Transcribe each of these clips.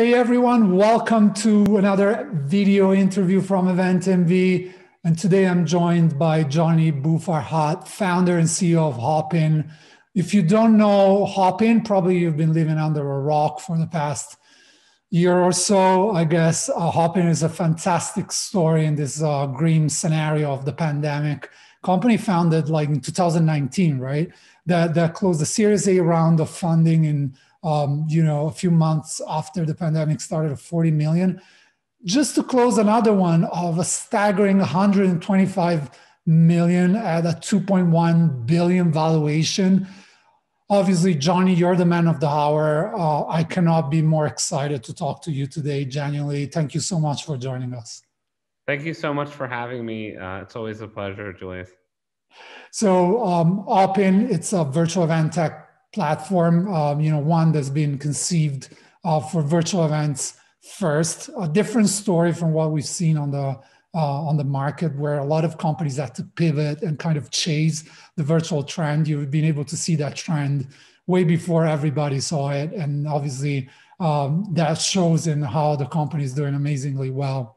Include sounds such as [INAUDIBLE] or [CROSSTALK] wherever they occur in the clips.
Hey everyone, welcome to another video interview from EventMV. And today I'm joined by Johnny Bufarhat, founder and CEO of Hopin. If you don't know Hopin, probably you've been living under a rock for the past year or so. I guess uh, Hopin is a fantastic story in this uh, grim scenario of the pandemic. Company founded like in 2019, right? That, that closed a Series A round of funding in um, you know, a few months after the pandemic started of 40 million, just to close another one of a staggering 125 million at a 2.1 billion valuation. Obviously, Johnny, you're the man of the hour. Uh, I cannot be more excited to talk to you today, genuinely. Thank you so much for joining us. Thank you so much for having me. Uh, it's always a pleasure, Julius. So, um, Open, it's a virtual event tech platform, um, you know, one that's been conceived uh, for virtual events first. A different story from what we've seen on the uh, on the market, where a lot of companies had to pivot and kind of chase the virtual trend. You've been able to see that trend way before everybody saw it, and obviously um, that shows in how the company is doing amazingly well.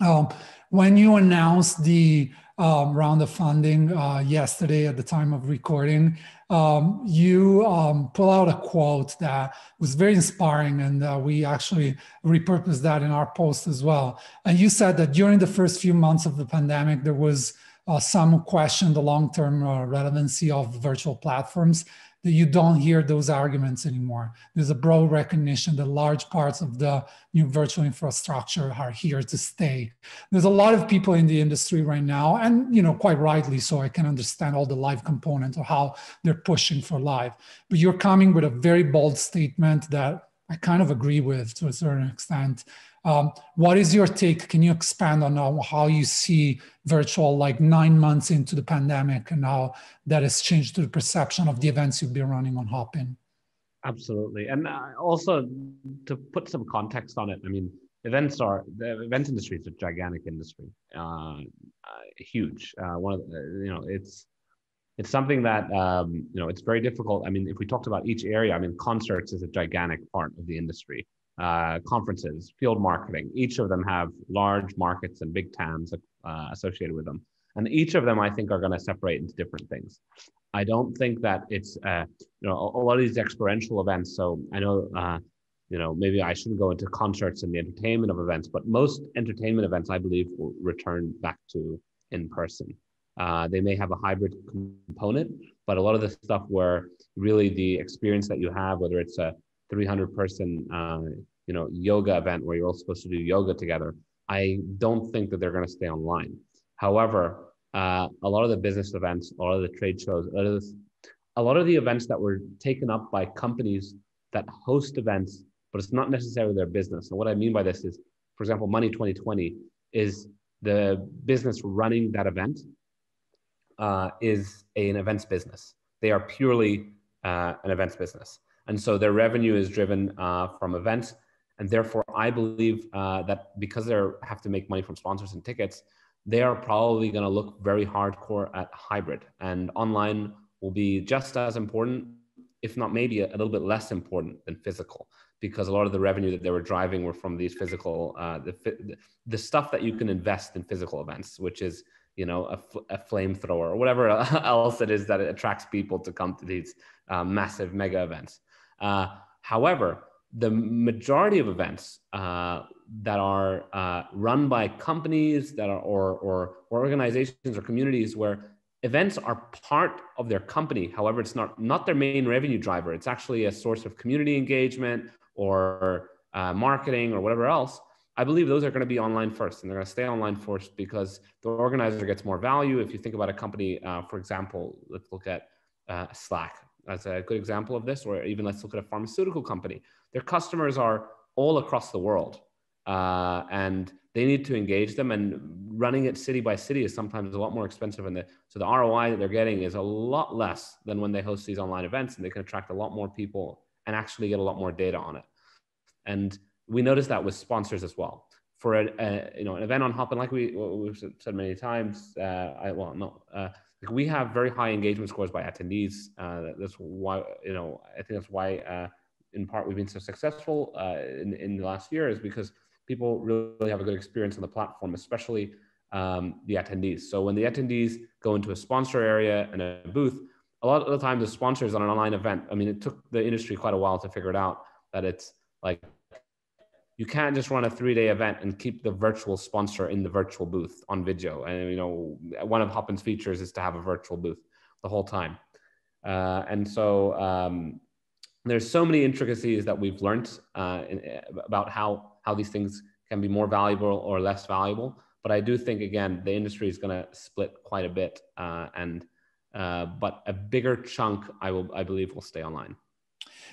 Um, when you announced the um, round of funding uh, yesterday at the time of recording, um, you um, pull out a quote that was very inspiring, and uh, we actually repurposed that in our post as well. And you said that during the first few months of the pandemic, there was uh, some question the long-term uh, relevancy of virtual platforms that you don't hear those arguments anymore. There's a broad recognition that large parts of the new virtual infrastructure are here to stay. There's a lot of people in the industry right now, and you know, quite rightly so. I can understand all the live component or how they're pushing for live. But you're coming with a very bold statement that I kind of agree with to a certain extent um, what is your take? Can you expand on uh, how, you see virtual like nine months into the pandemic and how that has changed the perception of the events you've been running on Hopin? Absolutely. And uh, also to put some context on it, I mean, events are the events industry is a gigantic industry, uh, uh huge. Uh, one of the, you know, it's it's something that um, you know it's very difficult. I mean, if we talked about each area, I mean, concerts is a gigantic part of the industry uh, conferences, field marketing. Each of them have large markets and big TAMs uh, associated with them. And each of them, I think, are going to separate into different things. I don't think that it's, uh, you know, a, a lot of these experiential events. So I know, uh, you know, maybe I shouldn't go into concerts and the entertainment of events, but most entertainment events, I believe, will return back to in person. Uh, they may have a hybrid component, but a lot of the stuff where really the experience that you have, whether it's a 300 person uh, you know yoga event where you're all supposed to do yoga together i don't think that they're going to stay online however uh, a lot of the business events a lot of the trade shows a lot of, a lot of the events that were taken up by companies that host events but it's not necessarily their business and what i mean by this is for example money 2020 is the business running that event uh, is a, an events business they are purely uh, an events business and so their revenue is driven uh, from events. And therefore, I believe uh, that because they have to make money from sponsors and tickets, they are probably going to look very hardcore at hybrid. And online will be just as important, if not maybe a, little bit less important than physical, because a lot of the revenue that they were driving were from these physical, uh, the, the stuff that you can invest in physical events, which is you know a, a flamethrower or whatever [LAUGHS] else it is that attracts people to come to these uh, massive mega events uh, however, the majority of events uh, that are uh, run by companies that are or, or organizations or communities where events are part of their company however it's not not their main revenue driver it's actually a source of community engagement or uh, marketing or whatever else i believe those are going to be online first and they're going to stay online first because the organizer gets more value if you think about a company uh, for example let's look at uh, slack that's a good example of this, or even let's look at a pharmaceutical company. Their customers are all across the world, uh, and they need to engage them. And running it city by city is sometimes a lot more expensive, and the, so the ROI that they're getting is a lot less than when they host these online events, and they can attract a lot more people and actually get a lot more data on it. And we noticed that with sponsors as well. For a, a you know an event on Hopin, like we we've said many times, uh, I well not. Uh, like we have very high engagement scores by attendees. Uh, that's why you know I think that's why uh, in part we've been so successful uh, in in the last year is because people really have a good experience on the platform, especially um, the attendees. So when the attendees go into a sponsor area and a booth, a lot of the time the sponsors on an online event. I mean, it took the industry quite a while to figure it out that it's like you can't just run a three day event and keep the virtual sponsor in the virtual booth on video. And you know, one of Hoppin's features is to have a virtual booth the whole time. Uh, and so um, there's so many intricacies that we've learned uh, in, about how how these things can be more valuable or less valuable. But I do think again the industry is going to split quite a bit, uh, and uh, but a bigger chunk I will I believe will stay online.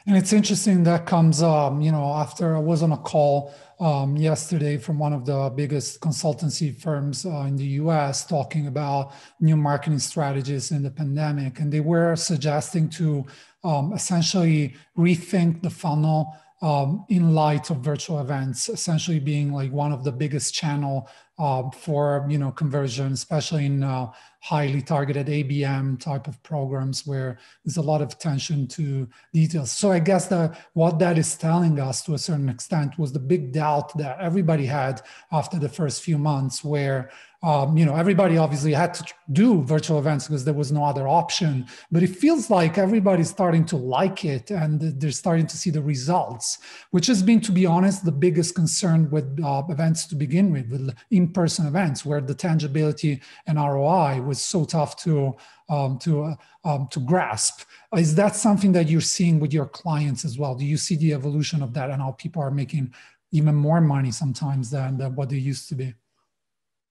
And it's interesting that comes, um, you know, after I was on a call um, yesterday from one of the biggest consultancy firms uh, in the US talking about new marketing strategies in the pandemic. And they were suggesting to um, essentially rethink the funnel um, in light of virtual events essentially being like one of the biggest channel uh, for you know conversion especially in uh, highly targeted ABM type of programs where there's a lot of attention to details. So I guess that what that is telling us to a certain extent was the big doubt that everybody had after the first few months where um, you know, everybody obviously had to do virtual events because there was no other option. But it feels like everybody's starting to like it and they're starting to see the results, which has been, to be honest, the biggest concern with uh, events to begin with, with in person events where the tangibility and ROI was so tough to. Um, to uh, um, to grasp is that something that you're seeing with your clients as well do you see the evolution of that and how people are making even more money sometimes than, than what they used to be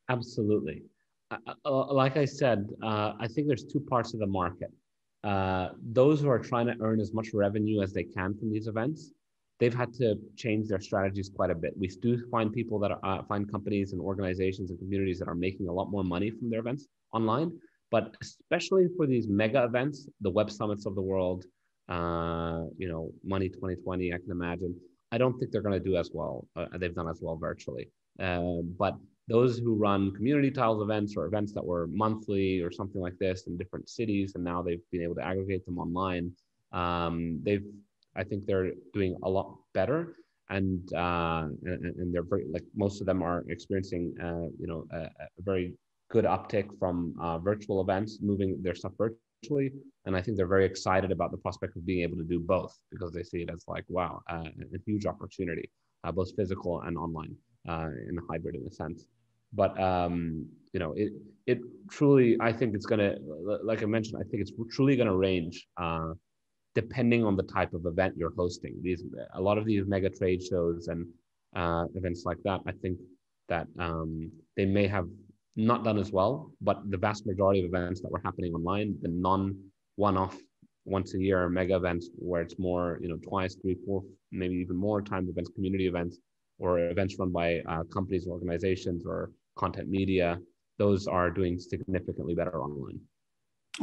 Absolutely. Uh, like I said, uh, I think there's two parts of the market. Uh, those who are trying to earn as much revenue as they can from these events, they've had to change their strategies quite a bit. We do find people that are, uh, find companies and organizations and communities that are making a lot more money from their events online. But especially for these mega events, the web summits of the world, uh, you know, Money 2020, I can imagine. I don't think they're going to do as well. Uh, they've done as well virtually, but those who run community tiles events or events that were monthly or something like this in different cities, and now they've been able to aggregate them online. Um, they've, I think, they're doing a lot better, and uh, and, and, they're very like most of them are experiencing, uh, you know, a, a, very good uptick from uh, virtual events, moving their stuff virtually. And I think they're very excited about the prospect of being able to do both because they see it as like, wow, uh, a huge opportunity, uh, both physical and online uh, in a hybrid in a sense. But um, you know, it it truly, I think it's gonna, like I mentioned, I think it's truly gonna range uh, depending on the type of event you're hosting. These a lot of these mega trade shows and uh, events like that. I think that um, they may have not done as well, but the vast majority of events that were happening online, the non one-off once a year mega events where it's more you know twice three four maybe even more times events community events or events run by uh, companies and organizations or content media, those are doing significantly better online.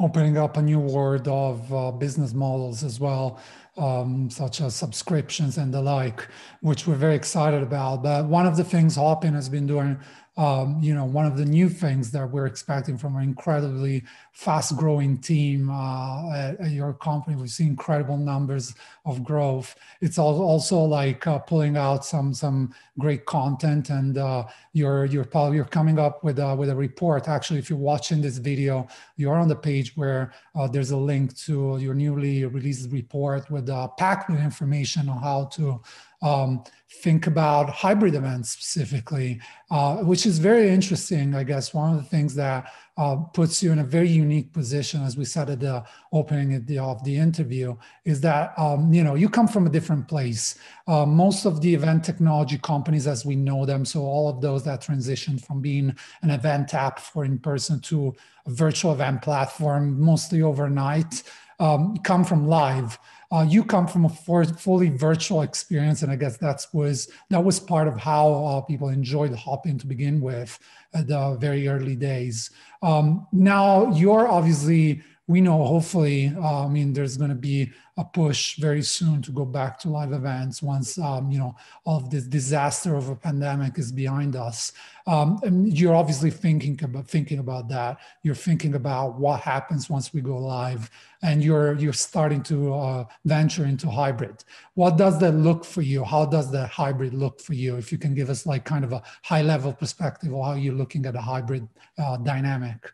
Opening up a new world of uh, business models as well um, such as subscriptions and the like, which we're very excited about. But one of the things Hopin has been doing, um, you know, one of the new things that we're expecting from an incredibly fast growing team uh, at, at, your company, we see incredible numbers of growth. It's also like uh, pulling out some some great content, and uh, you're you're probably you're coming up with with a report. Actually, if you're watching this video, you're on the page where uh, there's a link to your newly released report with with uh, packed with information on how to um, think about hybrid events specifically, uh, which is very interesting. I guess one of the things that uh, puts you in a very unique position, as we said at the opening of the, of the interview, is that um, you know you come from a different place. Uh, most of the event technology companies, as we know them, so all of those that transitioned from being an event app for in person to a virtual event platform, mostly overnight, um, come from live. Uh, you come from a fully virtual experience, and I guess that was that was part of how uh, people enjoyed hopping to begin with at the very early days. Um, now you're obviously we know hopefully, uh, I mean, there's going to be a push very soon to go back to live events once, um, you know, all of this disaster of a pandemic is behind us. Um, and you're obviously thinking about thinking about that. You're thinking about what happens once we go live and you're, you're starting to uh, venture into hybrid. What does that look for you? How does that hybrid look for you? If you can give us like kind of a high level perspective of how you're looking at a hybrid uh, dynamic.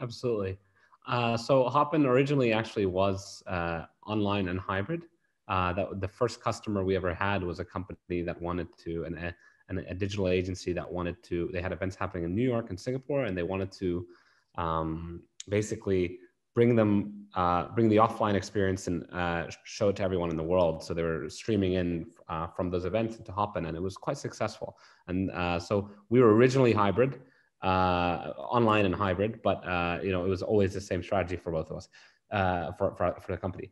Absolutely. Uh, so Hopin originally actually was uh, online and hybrid. Uh, that the first customer we ever had was a company that wanted to an, a, an, a digital agency that wanted to they had events happening in New York and Singapore and they wanted to um, basically bring them uh, bring the offline experience and uh, show it to everyone in the world. So they were streaming in uh, from those events into Hopin and it was quite successful. And uh, so we were originally hybrid uh, online and hybrid, but uh, you know it was always the same strategy for both of us, uh, for, for, for the company.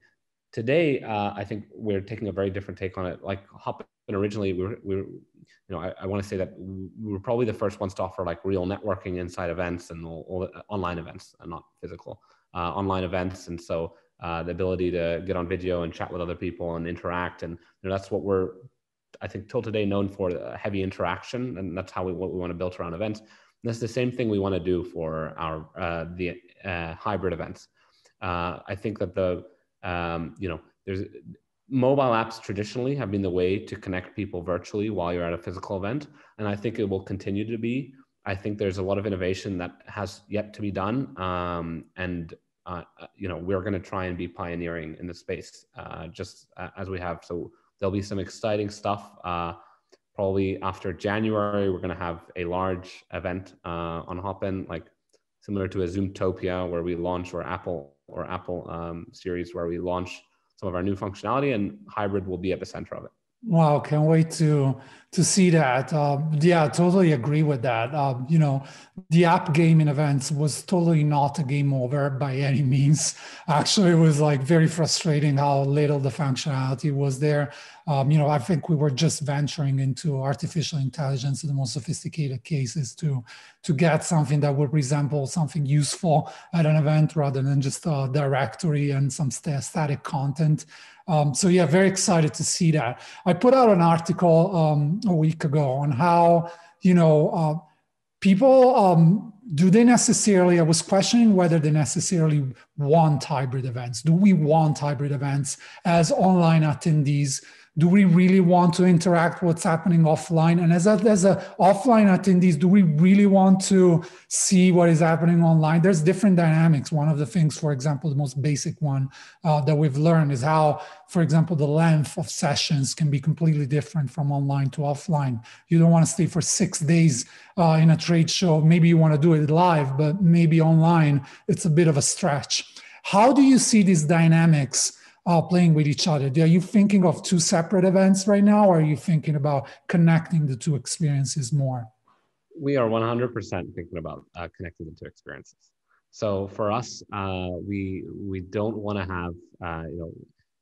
Today, uh, I think we're taking a very different take on it. Like Hopin, originally we were, we were you know, I, I want to say that we were probably the first ones to offer like real networking inside events and all, all uh, online events and not physical uh, online events, and so. the ability to get on video and chat with other people and interact and you know, that's what we're i think till today known for heavy interaction and that's how we, what we want to build around events that's the same thing we want to do for our uh, the uh, hybrid events. Uh, I think that the um, you know there's mobile apps traditionally have been the way to connect people virtually while you're at a physical event, and I think it will continue to be. I think there's a lot of innovation that has yet to be done, um, and uh, uh you know we're going to try and be pioneering in the space uh, just uh, as we have so there'll be some exciting stuff uh, probably after January, we're going to have a large event uh, on Hopin, like similar to a Zoomtopia where we launch or Apple or Apple um, series where we launch some of our new functionality and hybrid will be at the center of it. Wow, can't wait to to see that. Uh, yeah, totally agree with that. Uh, you know, the app gaming events was totally not a game over by any means. [LAUGHS] Actually, it was like very frustrating how little the functionality was there. Um, you know, I think we were just venturing into artificial intelligence in the most sophisticated cases to to get something that would resemble something useful at an event rather than just a directory and some st static content. Um, so yeah, very excited to see that. I put out an article um, a week ago on how you know uh, people um, do they necessarily i was questioning whether they necessarily want hybrid events do we want hybrid events as online attendees do we really want to interact what's happening offline and as a, as a offline attendees do we really want to see what is happening online there's different dynamics one of the things for example the most basic one uh, that we've learned is how for example the length of sessions can be completely different from online to offline you don't want to stay for six days uh, in a trade show maybe you want to do it live but maybe online it's a bit of a stretch how do you see these dynamics uh, playing with each other? Are you thinking of two separate events right now, or are you thinking about connecting the two experiences more? We are 100% thinking about uh, connecting the two experiences. So for us, uh, we we don't want to have uh, you know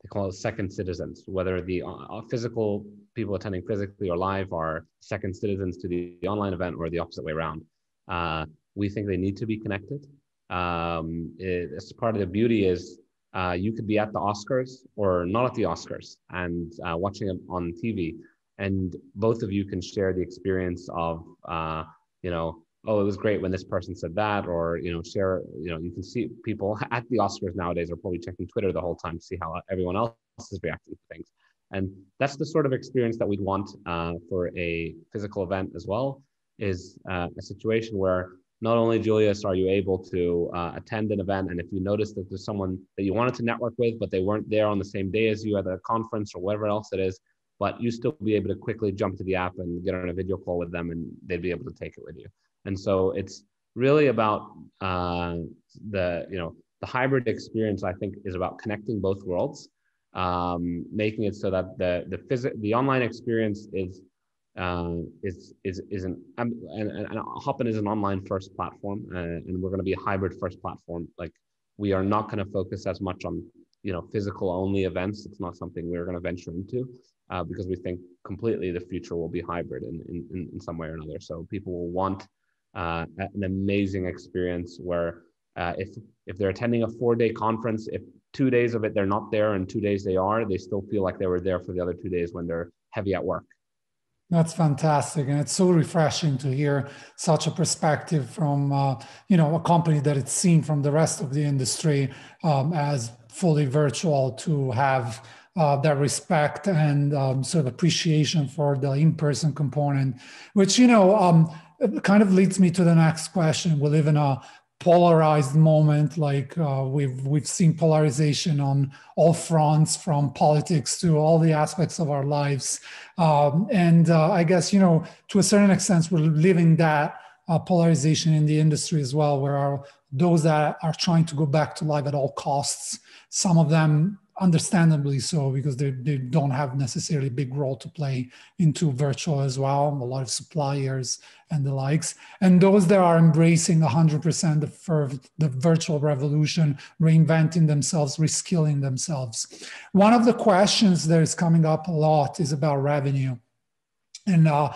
they call it second citizens, whether the uh, physical people attending physically or live are second citizens to the, online event or the opposite way around. Uh, we think they need to be connected. Um, it, part of the beauty is uh, you could be at the Oscars or not at the Oscars and uh, watching it on TV. And both of you can share the experience of, uh, you know, oh, it was great when this person said that, or, you know, share, you know, you can see people [LAUGHS] at the Oscars nowadays are probably checking Twitter the whole time to see how everyone else is reacting to things. And that's the sort of experience that we'd want uh, for a physical event as well, is uh, a situation where not only Julius are you able to uh, attend an event, and if you notice that there's someone that you wanted to network with, but they weren't there on the same day as you at a conference or whatever else it is, but you still be able to quickly jump to the app and get on a video call with them, and they'd be able to take it with you. And so it's really about uh, the you know the hybrid experience. I think is about connecting both worlds, um, making it so that the the phys- the online experience is um, is is is an um, and, and Hopin is an online first platform, uh, and we're going to be a hybrid first platform. Like we are not going to focus as much on you know physical only events. It's not something we're going to venture into uh, because we think completely the future will be hybrid in in, in some way or another. So people will want uh, an amazing experience where uh, if if they're attending a four day conference, if two days of it they're not there and two days they are, they still feel like they were there for the other two days when they're heavy at work. That's fantastic, and it's so refreshing to hear such a perspective from uh, you know a company that it's seen from the rest of the industry um, as fully virtual to have uh, that respect and um, sort of appreciation for the in-person component, which you know um, kind of leads me to the next question. We live in a polarized moment like uh, we've we've seen polarization on all fronts from politics to all the aspects of our lives um, and uh, i guess you know to a certain extent we're living that uh, polarization in the industry as well where our, those that are trying to go back to life at all costs some of them understandably so because they, they don't have necessarily a big role to play into virtual as well a lot of suppliers and the likes and those that are embracing 100% the, the virtual revolution reinventing themselves reskilling themselves one of the questions that is coming up a lot is about revenue and uh,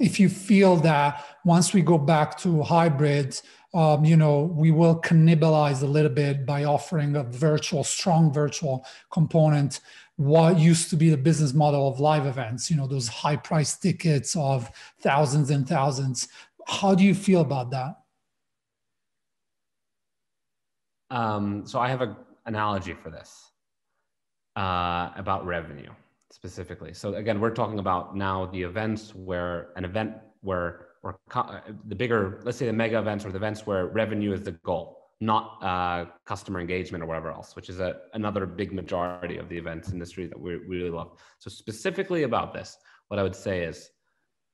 if you feel that once we go back to hybrid um, you know, we will cannibalize a little bit by offering a virtual, strong virtual component. What used to be the business model of live events, you know, those high price tickets of thousands and thousands. How do you feel about that? Um, so I have an analogy for this uh, about revenue specifically. So again, we're talking about now the events where an event where or uh, the bigger, let's say the mega events or the events where revenue is the goal, not uh, customer engagement or whatever else, which is a, another big majority of the events industry that we, we really love. So specifically about this, what I would say is,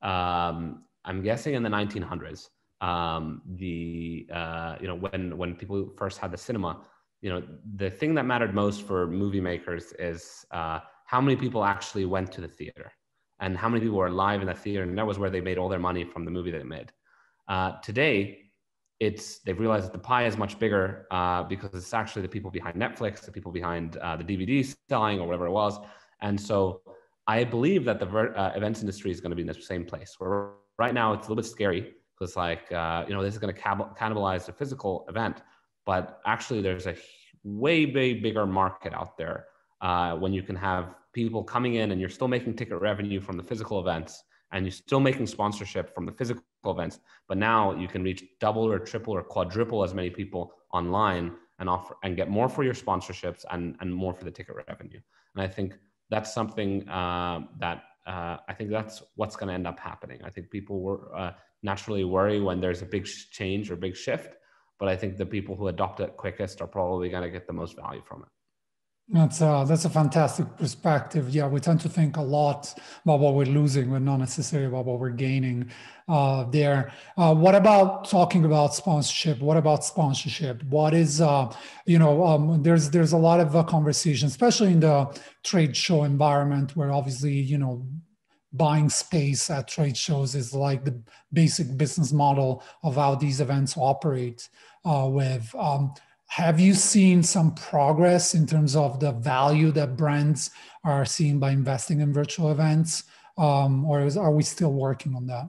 um, I'm guessing in the 1900s, um, the uh, you know when when people first had the cinema, you know the thing that mattered most for movie makers is uh, how many people actually went to the theater and how many people were alive in that theater. And that was where they made all their money from the movie that they made. Uh, today, it's they've realized that the pie is much bigger uh, because it's actually the people behind Netflix, the people behind uh, the DVD selling or whatever it was. And so I believe that the ver- uh, events industry is going to be in the same place. Where right now it's a little bit scary because like uh, you know this is going to cannibalize the physical event, but actually there's a way way bigger market out there uh, when you can have people coming in and you're still making ticket revenue from the physical events and you're still making sponsorship from the physical events, but now you can reach double or triple or quadruple as many people online and offer and get more for your sponsorships and, and more for the ticket revenue. And I think that's something uh, that uh, I think that's what's going to end up happening. I think people were, uh, naturally worry when there's a big change or big shift, but I think the people who adopt it quickest are probably going to get the most value from it. That's a, uh, that's a fantastic perspective. Yeah, we tend to think a lot about what we're losing, but not necessarily about what we're gaining uh, there. Uh, what about talking about sponsorship? What about sponsorship? What is, uh, you know, um, there's there's a lot of uh, conversation, especially in the trade show environment, where obviously, you know, buying space at trade shows is like the basic business model of how these events operate. Uh, with um, have you seen some progress in terms of the value that brands are seeing by investing in virtual events um, or is, are we still working on that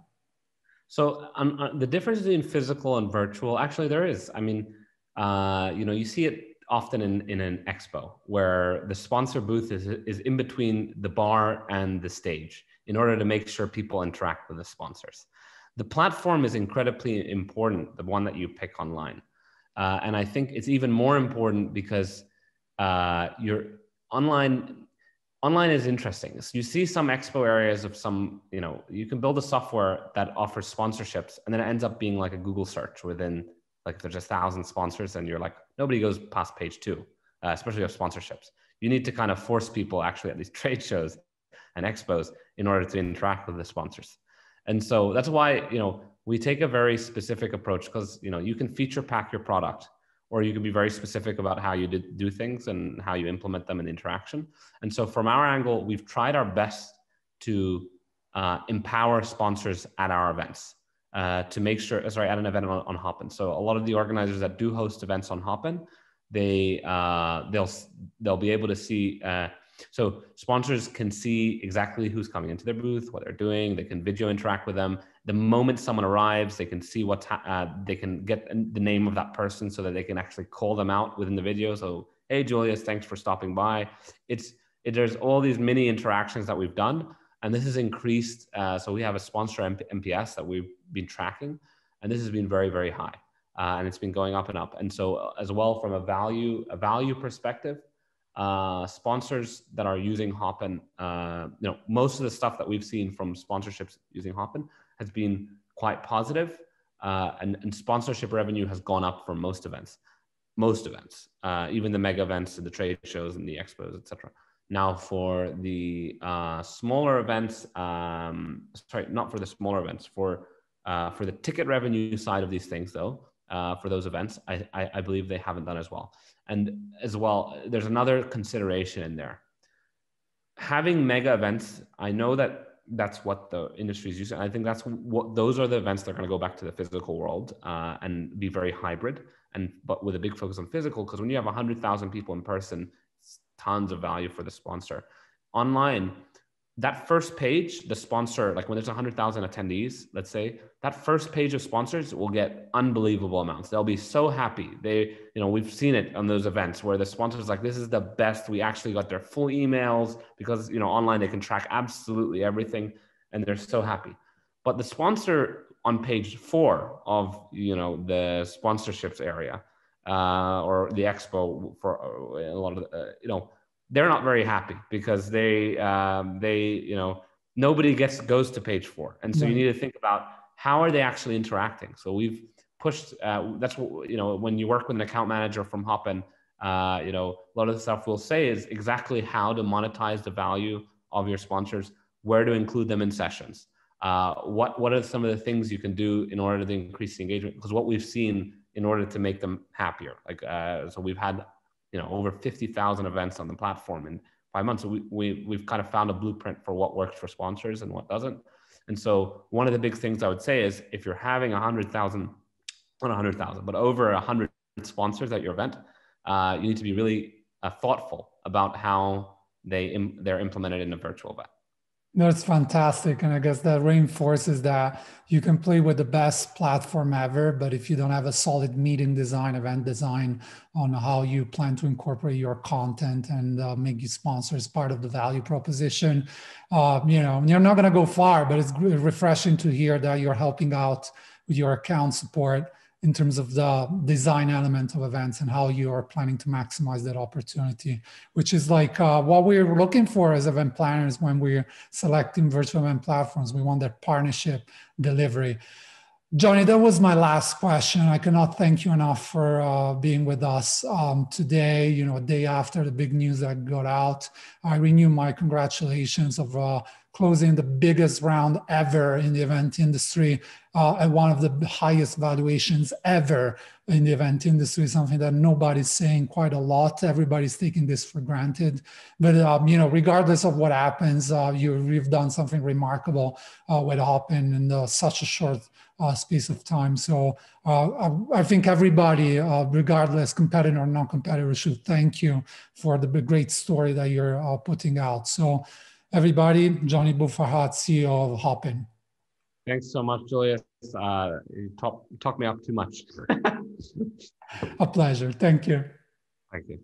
so um, uh, the difference between physical and virtual actually there is i mean uh, you know you see it often in, in an expo where the sponsor booth is, is in between the bar and the stage in order to make sure people interact with the sponsors the platform is incredibly important the one that you pick online uh, and I think it's even more important because uh, your online online is interesting. So you see some expo areas of some, you know, you can build a software that offers sponsorships, and then it ends up being like a Google search within like there's a thousand sponsors, and you're like nobody goes past page two, uh, especially of sponsorships. You need to kind of force people actually at these [LAUGHS] trade shows and expos in order to interact with the sponsors. And so that's why you know we take a very specific approach because you know you can feature pack your product or you can be very specific about how you do things and how you implement them in interaction and so from our angle we've tried our best to uh, empower sponsors at our events uh, to make sure sorry at an event on, on Hopin. So a lot of the organizers that do host events on Hopin, they uh, they'll they'll be able to see. Uh, so sponsors can see exactly who's coming into their booth, what they're doing. They can video interact with them, the moment someone arrives, they can see what's ha- uh, they can get the name of that person so that they can actually call them out within the video. So, hey, Julius, thanks for stopping by. It's it, there's all these mini interactions that we've done, and this has increased. Uh, so we have a sponsor MPS that we've been tracking, and this has been very very high, uh, and it's been going up and up. And so uh, as well from a value a value perspective. Uh, sponsors that are using Hopin, uh, you know, most of the stuff that we've seen from sponsorships using Hopin has been quite positive, uh, and, and, sponsorship revenue has gone up for most events, most events, uh, even the mega events and the trade shows and the expos, etc. Now, for the uh, smaller events, um, sorry, not for the smaller events, for uh, for the ticket revenue side of these things, though, uh, for those events, I, I, I believe they haven't done as well. And as well, there's another consideration in there. Having mega events, I know that that's what the industry is using. I think that's what those are the events that are going to go back to the physical world uh, and be very hybrid, and but with a big focus on physical. Because when you have hundred thousand people in person, tons of value for the sponsor. Online, that first page, the sponsor, like when there's 100,000 attendees, let's say, that first page of sponsors will get unbelievable amounts. They'll be so happy. They, you know, we've seen it on those events where the sponsor's like, this is the best. We actually got their full emails because, you know, online they can track absolutely everything and they're so happy. But the sponsor on page four of, you know, the sponsorships area uh, or the expo for uh, a lot of, uh, you know, they're not very happy because they um, they you know nobody gets goes to page four, and so you need to think about how are they actually interacting. So we've pushed uh, that's what you know when you work with an account manager from Hopin, uh, you know a lot of the stuff we'll say is exactly how to monetize the value of your sponsors, where to include them in sessions. Uh, what what are some of the things you can do in order to increase the engagement? Because what we've seen in order to make them happier, like uh, so we've had you know over 50,000 events on the platform in five months. we, we we've kind of found a blueprint for what works for sponsors and what doesn't. And so one of the big things I would say is if you're having a 100,000, not a 100,000, but over a 100 sponsors at your event, uh, you need to be really uh, thoughtful about how they Im- they're implemented in a virtual event. That's fantastic. And I guess that reinforces that you can play with the best platform ever, but if you don't have a solid meeting design, event design on how you plan to incorporate your content and uh, make your sponsors part of the value proposition, uh, you know, you're not going to go far, but it's refreshing to hear that you're helping out with your account support in terms of the design element of events and how you are planning to maximize that opportunity, which is like uh, what we're looking for as event planners when we're selecting virtual event platforms. We want that partnership delivery. Johnny, that was my last question. I cannot thank you enough for uh, being with us um, today. You know, a day after the big news that got out, I renew my congratulations of uh, closing the biggest round ever in the event industry uh, at one of the highest valuations ever in the event industry, something that nobody's saying quite a lot. Everybody's taking this for granted. But, um, you know, regardless of what happens, uh, you, have done something remarkable uh, with Hoppin in uh, such a short uh, space of time. So uh, I, I, think everybody, regardless, competitor or non-competitor, should thank you for the great story that you're putting out. So everybody. Johnny Bufahat, CEO of Hopin. Thanks so much, Julius. Uh, you talk, talk me up too much. [LAUGHS] A pleasure. Thank you. Thank you.